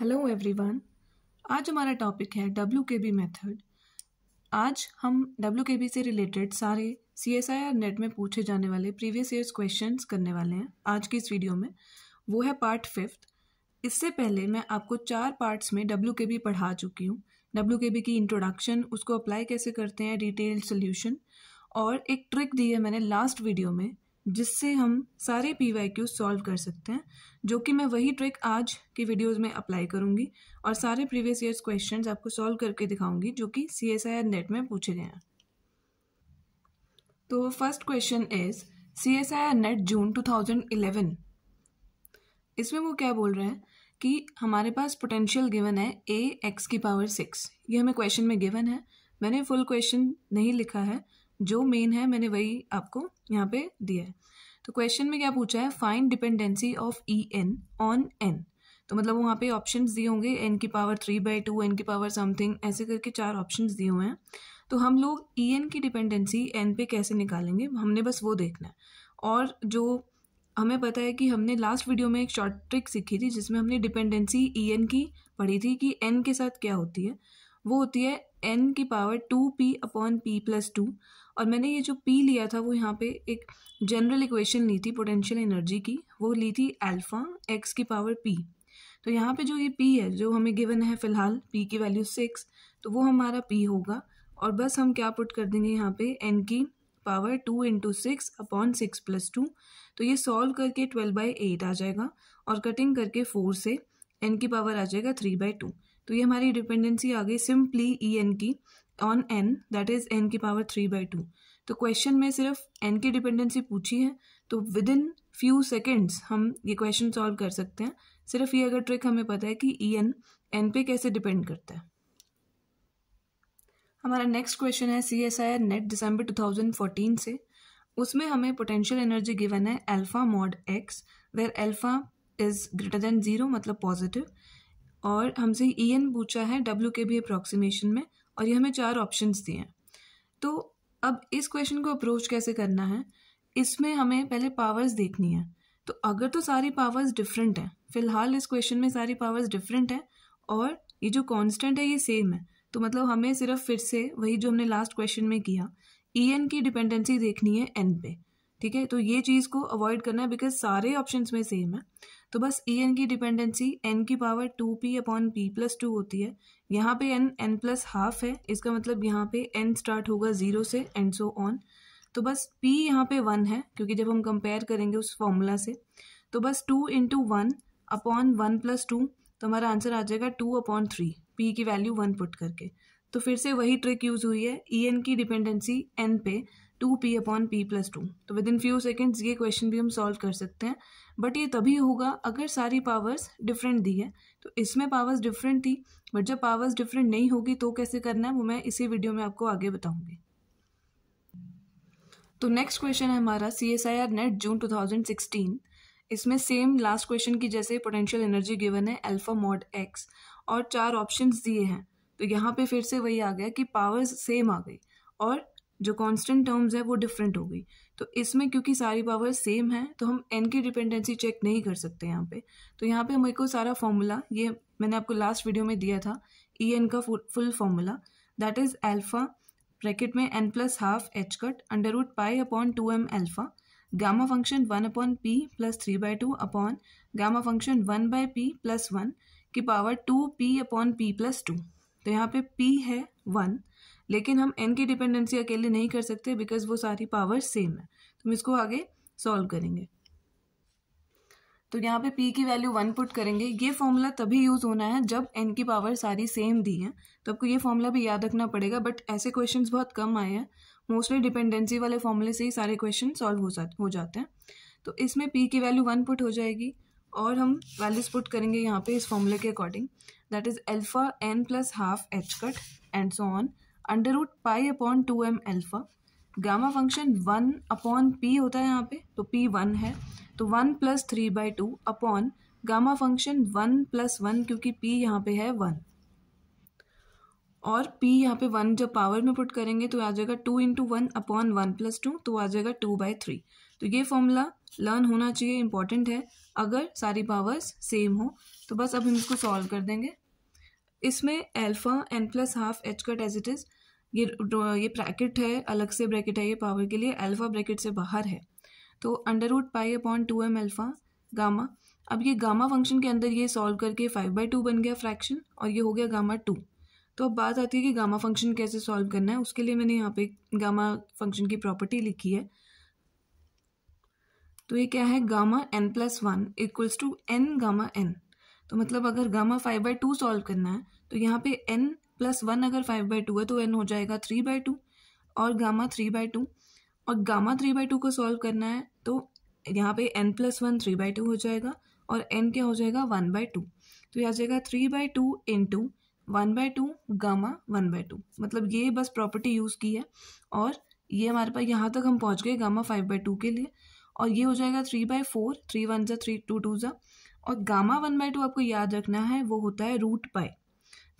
hello everyone आज हमारा topic है डब्ल्यू के बी मेथड आज हम डब्ल्यू के बी से रिलेटेड सारे C S I R NET में पूछे जाने वाले प्रीवियस ईयर्स क्वेश्चन करने वाले हैं आज की इस वीडियो में वो है पार्ट फिफ्थ इससे पहले मैं आपको चार पार्ट्स में डब्ल्यू के बी पढ़ा चुकी हूँ डब्ल्यू के बी की इंट्रोडक्शन उसको अप्लाई कैसे करते हैं डिटेल्ड सोल्यूशन और एक ट्रिक दी है मैंने लास्ट वीडियो में जिससे हम सारे पी वाई क्यू सॉल्व कर सकते हैं जो कि मैं वही ट्रिक आज की वीडियोस में अप्लाई करूंगी और सारे प्रीवियस ईयर्स क्वेश्चंस आपको सॉल्व करके दिखाऊंगी जो कि C S I R NET में पूछे गए हैं तो first question is C S I R NET June 2011 इसमें वो क्या बोल रहे हैं कि हमारे पास पोटेंशियल गिवन है ए एक्स की पावर सिक्स ये हमें क्वेश्चन में गिवन है मैंने फुल क्वेश्चन नहीं लिखा है जो मेन है मैंने वही आपको यहाँ पे दिया है तो क्वेश्चन में क्या पूछा है find dependency of E n on n तो मतलब वहाँ पे ऑप्शंस दिए होंगे एन की power three by two n की पावर समथिंग ऐसे करके चार ऑप्शंस दिए हुए हैं तो हम लोग ई e एन की डिपेंडेंसी एन पे कैसे निकालेंगे हमने बस वो देखना है और जो हमें पता है कि हमने लास्ट वीडियो में एक शॉर्ट ट्रिक सीखी थी जिसमें हमने डिपेंडेंसी ई एन की पढ़ी थी कि एन के साथ क्या होती है वो होती है एन की power two p upon p plus two और मैंने ये जो पी लिया था वो यहाँ पे एक जनरल इक्वेशन ली थी पोटेंशियल एनर्जी की वो ली थी अल्फा एक्स की पावर पी तो यहाँ पे जो ये पी है जो हमें गिवन है फिलहाल पी की वैल्यू सिक्स तो वो हमारा पी होगा और बस हम क्या पुट कर देंगे यहाँ पे एन की power two into six upon six plus two तो ये सॉल्व करके ट्वेल्व बाई एट आ जाएगा और कटिंग करके फोर से एन की पावर आ जाएगा थ्री बाई टू तो ये हमारी डिपेंडेंसी आ गई सिंपली ई एन की on n that is n की पावर थ्री बाई टू तो क्वेश्चन में सिर्फ एन की डिपेंडेंसी पूछी है तो विद इन फ्यू सेकेंड्स हम ये क्वेश्चन सॉल्व कर सकते हैं सिर्फ ये अगर ट्रिक हमें पता है कि ई एन एन पे कैसे डिपेंड करता है हमारा नेक्स्ट क्वेश्चन है C S I R NET December fourteen से उसमें हमें पोटेंशियल एनर्जी गिवन है alpha mod x where alpha is greater than zero मतलब पॉजिटिव और हमसे ई एन पूछा है डब्ल्यू के बी अप्रॉक्सीमेशन में और ये हमें चार ऑप्शंस दिए हैं तो अब इस क्वेश्चन को अप्रोच कैसे करना है इसमें हमें पहले पावर्स देखनी है तो अगर तो सारी पावर्स डिफरेंट हैं फिलहाल इस क्वेश्चन में सारी पावर्स डिफरेंट हैं और ये जो कांस्टेंट है ये सेम है तो मतलब हमें सिर्फ फिर से वही जो हमने लास्ट क्वेश्चन में किया ई एन की डिपेंडेंसी देखनी है एन पे ठीक है तो ये चीज़ को अवॉइड करना है बिकॉज सारे ऑप्शन में सेम है तो बस ई एन की डिपेंडेंसी एन की power two p upon p plus two होती है यहाँ पे एन एन प्लस हाफ है इसका मतलब यहाँ पे एन स्टार्ट होगा ज़ीरो से एंड सो ऑन तो बस पी यहाँ पे वन है क्योंकि जब हम कंपेयर करेंगे उस फॉर्मूला से तो बस two into one upon one plus two तो हमारा आंसर आ जाएगा टू अपॉन थ्री पी की वैल्यू वन पुट करके तो फिर से वही ट्रिक यूज़ हुई है ई एन की डिपेंडेंसी एन पे two p upon p plus two तो विद इन फ्यू सेकेंड्स ये क्वेश्चन भी हम सॉल्व कर सकते हैं बट ये तभी होगा अगर सारी पावर्स डिफरेंट दी है तो इसमें पावर्स डिफरेंट थी बट जब पावर्स डिफरेंट नहीं होगी तो कैसे करना है वो मैं इसी वीडियो में आपको आगे बताऊंगी तो नेक्स्ट क्वेश्चन है हमारा C S I R NET June two thousand sixteen इसमें सेम लास्ट क्वेश्चन की जैसे पोटेंशियल एनर्जी गिवन है अल्फा मॉड एक्स और चार ऑप्शंस दिए हैं तो यहाँ पे फिर से वही आ गया कि पावर्स सेम आ गई और जो कांस्टेंट टर्म्स है वो डिफरेंट हो गई तो इसमें क्योंकि सारी पावर सेम है तो हम एन की डिपेंडेंसी चेक नहीं कर सकते यहाँ पे तो यहाँ पे मेरे को सारा फॉर्मूला ये मैंने आपको लास्ट वीडियो में दिया था ई e एन का full formula that is alpha bracket में n plus half h cut under root pi upon two m alpha gamma function one upon p plus three by two upon gamma function one by p plus one की power two p upon p plus two तो यहाँ पे P है one लेकिन हम N की dependency अकेले नहीं कर सकते बिकॉज वो सारी पावर सेम है तो हम इसको आगे सॉल्व करेंगे तो यहाँ पे p की वैल्यू वन पुट करेंगे ये फॉर्मूला तभी यूज़ होना है जब n की पावर सारी सेम दी है तो आपको ये फॉर्मूला भी याद रखना पड़ेगा बट ऐसे क्वेश्चन बहुत कम आए हैं मोस्टली डिपेंडेंसी वाले फॉर्मूले से ही सारे क्वेश्चन सॉल्व हो जाते हो जाते हैं तो इसमें पी की वैल्यू वन पुट हो जाएगी और हम वैल्यूज पुट करेंगे यहाँ पे इस फॉर्मूले के according that is alpha n plus half h cut and so on under root pi upon two m alpha gamma function one upon p होता है यहाँ पे तो पी वन है तो one plus three by two upon gamma function one plus one क्योंकि p यहाँ पे है वन और पी यहाँ पे वन जब पावर में पुट करेंगे तो आ जाएगा two into one upon one plus two तो आ जाएगा टू बाई थ्री तो ये फॉर्मूला लर्न होना चाहिए इंपॉर्टेंट है अगर सारी पावर्स सेम हो तो बस अब हम इसको सॉल्व कर देंगे इसमें alpha n plus half h cut as it is ये ये ब्रैकेट है अलग से ब्रैकेट है ये पावर के लिए अल्फ़ा ब्रैकेट से बाहर है तो under root pi upon two m alpha gamma अब ये गामा फंक्शन के अंदर ये सॉल्व करके फाइव बाई टू बन गया फ्रैक्शन और ये हो गया गामा टू तो अब बात आती है कि गामा फंक्शन कैसे सॉल्व करना है उसके लिए मैंने यहाँ पे गामा फंक्शन की प्रॉपर्टी लिखी है तो ये क्या है gamma n plus one equals two n gamma n तो मतलब अगर gamma five by two solve करना है तो यहाँ पे एन प्लस वन अगर फाइव बाई टू है तो एन हो जाएगा थ्री बाई टू और गामा थ्री बाई टू और गामा थ्री बाई टू को सॉल्व करना है तो यहाँ पे n plus one three by two हो जाएगा और एन क्या हो जाएगा वन बाई टू तो यह आ जाएगा three by two into one by two gamma one by two मतलब ये बस प्रॉपर्टी यूज़ की है और ये हमारे पास यहाँ तक हम पहुँच गए गामा फाइव बाई टू के लिए और ये हो जाएगा three by four three one ज़ा थ्री टू टू ज़ा और गामा वन बाई टू आपको याद रखना है वो होता है रूट बाय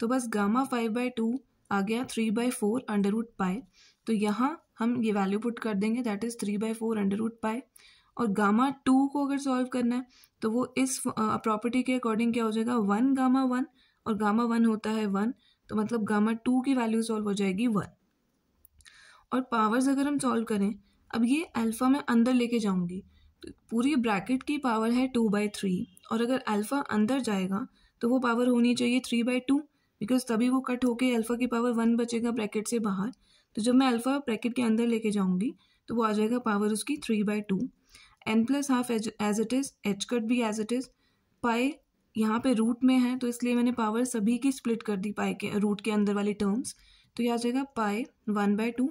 तो बस गामा फाइव बाई टू आ गया three by four under root pi तो यहाँ हम ये वैल्यू पुट कर देंगे that is three by four under root pi और गामा टू को अगर सॉल्व करना है तो वो इस प्रॉपर्टी के अकॉर्डिंग क्या हो जाएगा वन गामा वन और गामा वन होता है वन तो मतलब गामा टू की वैल्यू सॉल्व हो जाएगी वन और पावर्स अगर हम सॉल्व करें अब ये अल्फ़ा में अंदर लेके जाऊंगी तो पूरी ब्रैकेट की पावर है टू बाई थ्री और अगर अल्फ़ा अंदर जाएगा तो वो पावर होनी चाहिए थ्री बाई टू बिकॉज तभी वो कट होके अल्फ़ा की पावर वन बचेगा ब्रैकेट से बाहर तो जब मैं अल्फ़ा ब्रैकेट के अंदर लेके जाऊंगी तो वो आ जाएगा पावर उसकी three by two n plus half as as it is h cut भी एज इट इज़ पाए यहाँ पे रूट में है तो इसलिए मैंने पावर सभी की स्प्लिट कर दी पाए के रूट के अंदर वाली टर्म्स तो ये आ जाएगा pi one by two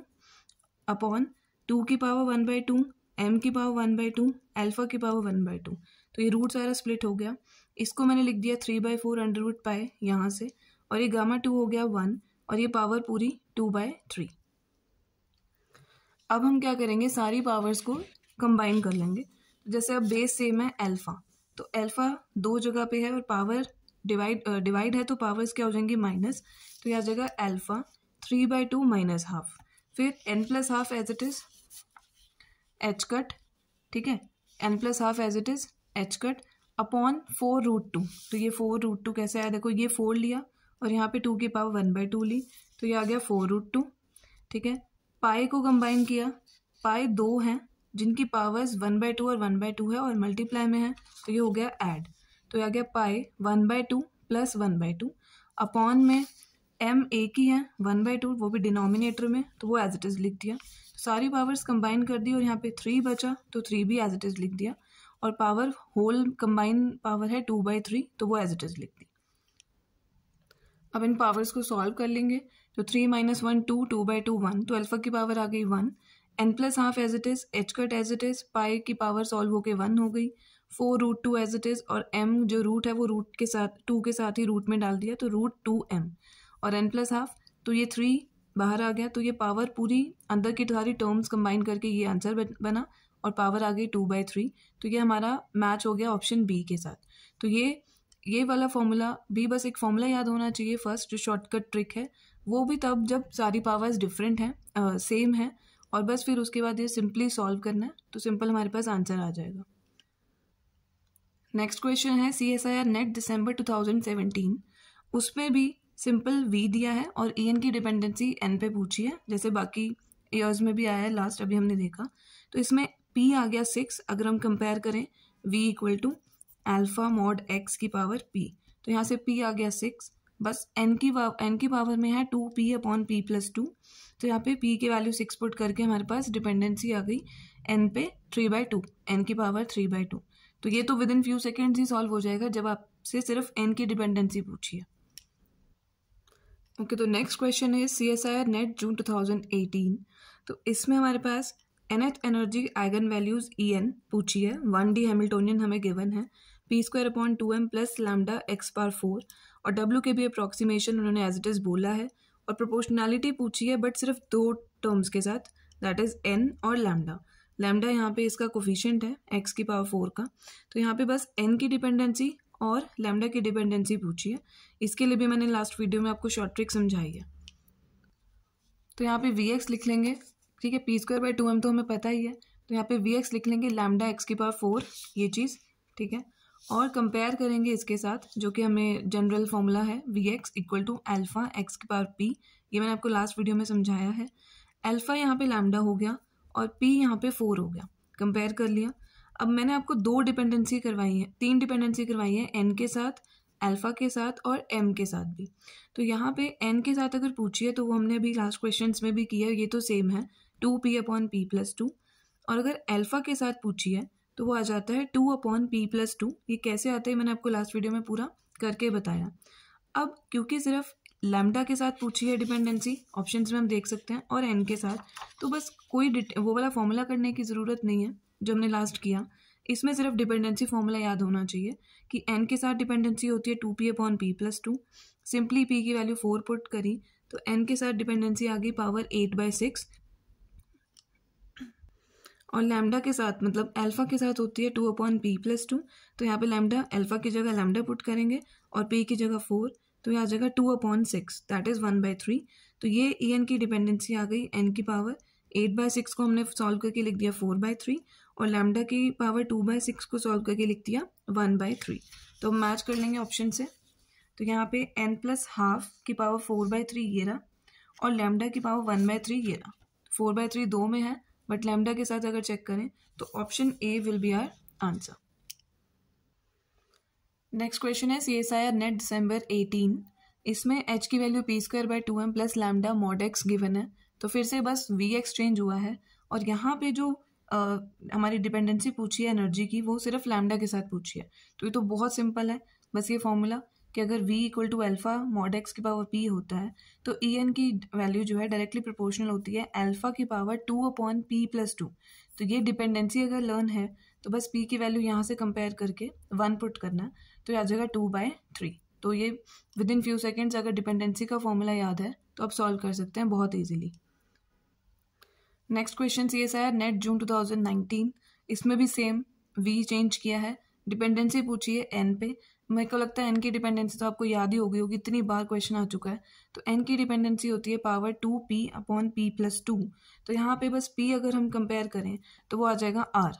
upon two की power one by two m की power one by two alpha की पावर वन बाई टू तो ये रूट सारा स्प्लिट हो गया इसको मैंने लिख दिया three by four under root pi यहाँ से और ये गामा टू हो गया वन और ये पावर पूरी टू बाय थ्री अब हम क्या करेंगे सारी पावर्स को कंबाइन कर लेंगे जैसे अब बेस सेम है एल्फा तो एल्फा दो जगह पे है और पावर डिवाइड डिवाइड है तो पावर्स क्या हो जाएंगे माइनस तो यह जगह alpha three by two minus half फिर n plus half as it is h cut ठीक है n plus half as it is h cut upon four root two तो ये फोर रूट टू कैसे आया देखो ये फोर लिया और यहाँ पे टू की पावर वन बाई टू ली तो ये आ गया फोर रूट टू ठीक है पाए को कंबाइन किया पाए दो हैं जिनकी पावर्स वन बाई टू और वन बाई टू है और मल्टीप्लाई में है तो ये हो गया ऐड तो ये आ गया pi one by two plus one by two upon में एम ए की है वन बाई टू वो भी डिनोमिनेटर में तो वो एज इट इज़ लिख दिया तो सारी पावर्स कंबाइन कर दी और यहाँ पे थ्री बचा तो थ्री भी एज इट इज़ लिख दिया और पावर होल कंबाइन पावर है टू बाई थ्री तो वो एज इट इज़ लिख दी अब इन पावर्स को सॉल्व कर लेंगे तो three minus one two two by two one तो अल्फा की पावर आ गई one n plus half as it is h cut as it is pi की पावर सॉल्व होके वन हो गई four root two as it is और m जो रूट है वो रूट के साथ टू के साथ ही रूट में डाल दिया तो रूट टू एम और एन प्लस हाफ तो ये थ्री बाहर आ गया तो ये पावर पूरी अंदर की सारी टर्म्स कंबाइन करके ये आंसर बना और पावर आ गई टू बाई थ्री तो ये हमारा मैच हो गया ऑप्शन बी के साथ तो ये ये वाला फॉर्मूला भी बस एक फॉर्मूला याद होना चाहिए फर्स्ट जो शॉर्टकट ट्रिक है वो भी तब जब सारी पावर्स डिफरेंट हैं सेम है और बस फिर उसके बाद ये सिंपली सॉल्व करना है तो सिंपल हमारे पास आंसर आ जाएगा नेक्स्ट क्वेश्चन है C S I R NET December उस उसमें भी सिंपल वी दिया है और ई e एन की डिपेंडेंसी एन पे पूछी है जैसे बाकी ईयर्स में भी आया है लास्ट अभी हमने देखा तो इसमें पी आ गया सिक्स अगर हम कंपेयर करें V equal to alpha mod x की पावर पी तो यहाँ से पी आ गया सिक्स बस एन की एन की पावर में है two p upon p plus two तो यहाँ पे पी के वैल्यू सिक्स पुट करके हमारे पास डिपेंडेंसी आ गई एन पे थ्री बाई टू एन की पावर थ्री बाई टू तो ये तो विद इन फ्यू सेकेंड्स ही सॉल्व हो जाएगा जब आपसे सिर्फ एन की डिपेंडेंसी पूछिए ओके तो नेक्स्ट क्वेश्चन है C S I R NET June two thousand eighteen तो इसमें हमारे पास n h energy eigen values E n पूछी है वन डी हेमिल्टोनियन हमें गिवन है p square upon two m plus lambda x पार फोर और डब्ल्यू के भी अप्रोक्सीमेशन उन्होंने एज इट इज़ बोला है और प्रोपोर्शनैलिटी पूछी है बट सिर्फ दो टर्म्स के साथ दैट इज़ एन और लैमडा लैमडा यहाँ पे इसका कोफिशेंट है एक्स की पावर फोर का तो यहाँ पे बस एन की डिपेंडेंसी और लैमडा की डिपेंडेंसी पूछी है इसके लिए भी मैंने लास्ट वीडियो में आपको शॉर्ट ट्रिक समझाई है तो यहाँ पे वी एक्स लिख लेंगे ठीक है p square by two m तो हमें पता ही है तो यहाँ पे वी एक्स लिख लेंगे लैमडा एक्स की पावर फोर ये चीज़ ठीक है और कंपेयर करेंगे इसके साथ जो कि हमें जनरल फॉर्मूला है V x equal to alpha x के पावर पी ये मैंने आपको लास्ट वीडियो में समझाया है एल्फ़ा यहाँ पे लैमडा हो गया और पी यहाँ पे फोर हो गया कंपेयर कर लिया अब मैंने आपको दो डिपेंडेंसी करवाई है तीन डिपेंडेंसी करवाई है एन के साथ एल्फ़ा के साथ और एम के साथ भी तो यहाँ पे एन के साथ अगर पूछिए तो वो हमने अभी लास्ट क्वेश्चन में भी किया ये तो सेम है two p upon p plus two और अगर एल्फ़ा के साथ पूछिए तो वो आ जाता है two upon p plus two ये कैसे आता है मैंने आपको लास्ट वीडियो में पूरा करके बताया अब क्योंकि सिर्फ लैमडा के साथ पूछी है डिपेंडेंसी ऑप्शन में हम देख सकते हैं और एन के साथ तो बस कोई वो वाला फॉर्मूला करने की ज़रूरत नहीं है जो हमने लास्ट किया इसमें सिर्फ डिपेंडेंसी फॉर्मूला याद होना चाहिए कि एन के साथ डिपेंडेंसी होती है two p upon p plus two simply p की वैल्यू फोर पुट करी तो एन के साथ डिपेंडेंसी आ गई पावर एट बाई सिक्स और लैमडा के साथ मतलब अल्फा के साथ होती है two upon p plus two तो यहाँ पे लैमडा अल्फा की जगह लैमडा पुट करेंगे और पी की जगह फोर तो यहाँ जगह two upon six that is one by three तो ये ई एन की डिपेंडेंसी आ गई एन की पावर एट बाय सिक्स को हमने सॉल्व करके लिख दिया फोर बाय थ्री और लैमडा की पावर टू बाय सिक्स को सॉल्व करके लिख दिया वन बाय थ्री तो मैच कर लेंगे ऑप्शन से तो यहाँ पे एन प्लस हाफ की पावर फोर बाय थ्री ये रहा और लैमडा की पावर वन बाय थ्री ये रहा फोर बाय थ्री दो में है बट लैमडा के साथ अगर चेक करें तो option A will be our answer next question है C S I R NET December eighteen इसमें एच की value p square by two m plus lambda mod x given है तो फिर से बस वी एक्स चेंज हुआ है और यहाँ पे जो आ, हमारी डिपेंडेंसी पूछी है एनर्जी की वो सिर्फ लैमडा के साथ पूछी है तो ये तो बहुत सिंपल है बस ये फॉर्मूला कि अगर v equal to alpha mod x की पावर p होता है तो ई एन की वैल्यू जो है डायरेक्टली प्रोपोर्शनल होती है एल्फा की power two upon p plus two तो ये डिपेंडेंसी अगर लर्न है तो बस p की वैल्यू यहाँ से कंपेयर करके वन पुट करना तो ये आ जाएगा टू बाय थ्री तो ये विद इन फ्यू सेकेंड्स अगर डिपेंडेंसी का फॉर्मूला याद है तो आप सॉल्व कर सकते हैं बहुत ईजिली नेक्स्ट क्वेश्चन ये sir NET June two thousand nineteen इसमें भी सेम वी चेंज किया है डिपेंडेंसी पूछिए एन पे मेरे को लगता है एन की डिपेंडेंसी तो आपको याद ही होगी होगी इतनी बार क्वेश्चन आ चुका है तो एन की डिपेंडेंसी होती है power two p upon p plus two तो यहाँ पे बस पी अगर हम कंपेयर करें तो वो आ जाएगा आर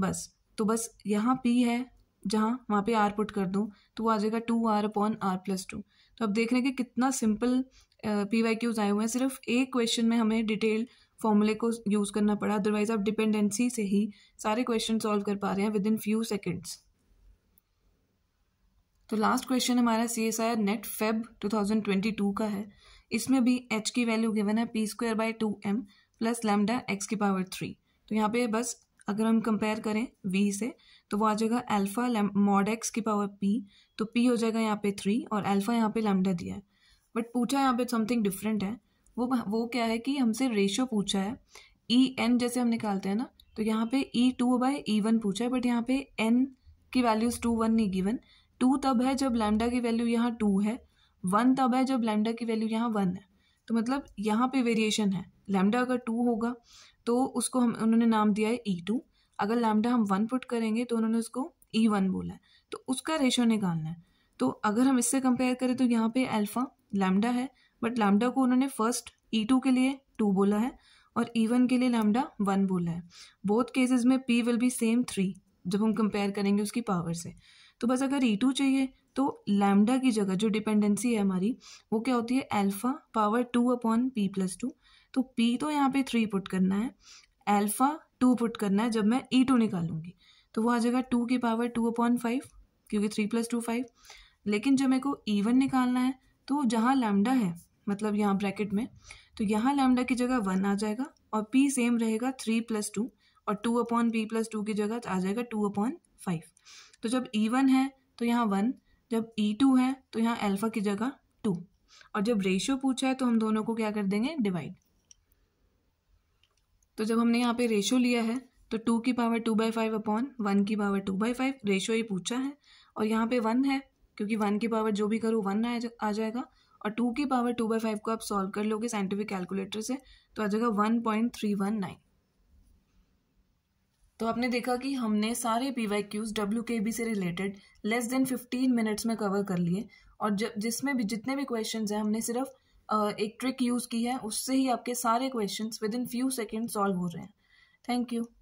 बस तो बस यहाँ पी है जहाँ वहाँ पे आर पुट कर दो तो वो आ जाएगा two r upon r plus two तो अब देख रहे हैं कि कितना सिंपल पी वाई क्यूज आए हुए हैं सिर्फ एक क्वेश्चन में हमें डिटेल फॉर्मूले को यूज़ करना पड़ा अदरवाइज आप डिपेंडेंसी से ही सारे क्वेश्चन सॉल्व कर पा रहे हैं विद इन फ्यू सेकेंड्स तो लास्ट क्वेश्चन हमारा C S I R NET Feb two thousand twenty two का है इसमें भी एच की वैल्यू गिवन है p square by two m plus lambda x की पावर थ्री तो यहाँ पे बस अगर हम कंपेयर करें वी से तो वो आ जाएगा अल्फ़ा मॉड एक्स की पावर पी तो पी हो जाएगा यहाँ पे थ्री और अल्फ़ा यहाँ पे लैमडा दिया है बट पूछा यहाँ पे समथिंग डिफरेंट है वो वो क्या है कि हमसे रेशियो पूछा है ई e एन जैसे हम निकालते हैं ना तो यहाँ पे e two by e one पूछा है बट यहाँ पे एन की वैल्यूज़ टू वन नहीं गिवन टू तब है जब लैमडा की वैल्यू यहाँ टू है वन तब है जब लैमडा की वैल्यू यहाँ वन है तो मतलब यहाँ पे वेरिएशन है लैमडा अगर टू होगा तो उसको हम उन्होंने नाम दिया है ई e टू अगर लैमडा हम वन पुट करेंगे तो उन्होंने उसको ई e वन बोला है तो उसका रेशो निकालना है तो अगर हम इससे कंपेयर करें तो यहाँ पे अल्फ़ा लैमडा है बट लैमडा को उन्होंने फर्स्ट ई टू के लिए टू बोला है और ई e वन के लिए लैमडा वन बोला है बोथ केसेस में p will be same three जब हम कंपेयर करेंगे उसकी पावर से तो बस अगर ई e टू चाहिए तो लैमडा की जगह जो डिपेंडेंसी है हमारी वो क्या होती है alpha power two upon p plus two तो पी तो यहाँ पे थ्री पुट करना है एल्फा टू पुट करना है जब मैं ई e टू निकालूंगी तो वो आ जाएगा टू की पावर टू अपॉन फाइव क्योंकि थ्री प्लस टू फाइव लेकिन जब मेरे को ई e वन निकालना है तो जहाँ लैमडा है मतलब यहाँ ब्रैकेट में तो यहाँ लैमडा की जगह वन आ जाएगा और पी सेम रहेगा थ्री प्लस टू और two upon p plus two की जगह आ जाएगा टू अपॉन फाइव तो जब ई e वन है तो यहाँ वन जब ई e टू है तो यहाँ अल्फ़ा की जगह टू और जब रेशियो पूछा है तो हम दोनों को क्या कर देंगे डिवाइड तो जब हमने यहाँ पे रेशियो लिया है तो टू की power two by five upon one की power two by five ratio ही पूछा है और यहाँ पे वन है क्योंकि वन की पावर जो भी करो वन आ जाएगा और टू की पावर टू बाई फाइव को आप सॉल्व कर लोगे साइंटिफिक कैलकुलेटर से तो आ जाएगा one point three one nine तो आपने देखा कि हमने सारे पी वाई क्यूज डब्ल्यू के बी से related less than fifteen minutes में कवर कर लिए और जब जिसमें भी जितने भी क्वेश्चन हैं हमने सिर्फ एक ट्रिक यूज़ की है उससे ही आपके सारे question within few second solve हो रहे हैं थैंक यू